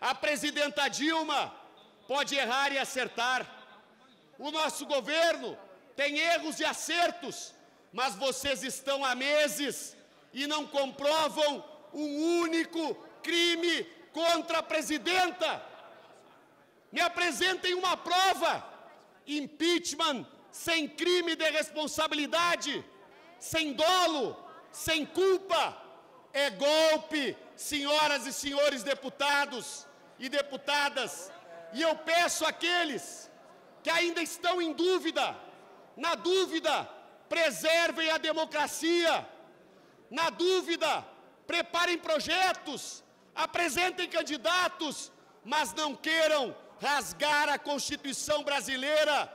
A presidenta Dilma pode errar e acertar. O nosso governo tem erros e acertos, mas vocês estão há meses e não comprovam um único crime contra a presidenta. Me apresentem uma prova. Impeachment sem crime de responsabilidade, sem dolo, sem culpa. É golpe, senhoras e senhores deputados e deputadas, e eu peço àqueles que ainda estão em dúvida, na dúvida, preservem a democracia, na dúvida, preparem projetos, apresentem candidatos, mas não queiram rasgar a Constituição brasileira.